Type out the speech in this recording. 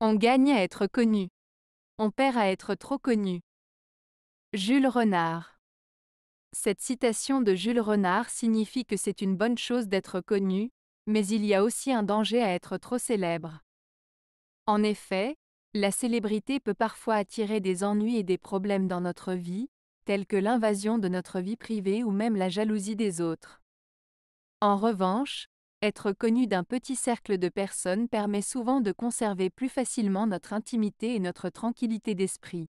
On gagne à être connu. On perd à être trop connu. Jules Renard. Cette citation de Jules Renard signifie que c'est une bonne chose d'être connu, mais il y a aussi un danger à être trop célèbre. En effet, la célébrité peut parfois attirer des ennuis et des problèmes dans notre vie, tels que l'invasion de notre vie privée ou même la jalousie des autres. En revanche, être connu d'un petit cercle de personnes permet souvent de conserver plus facilement notre intimité et notre tranquillité d'esprit.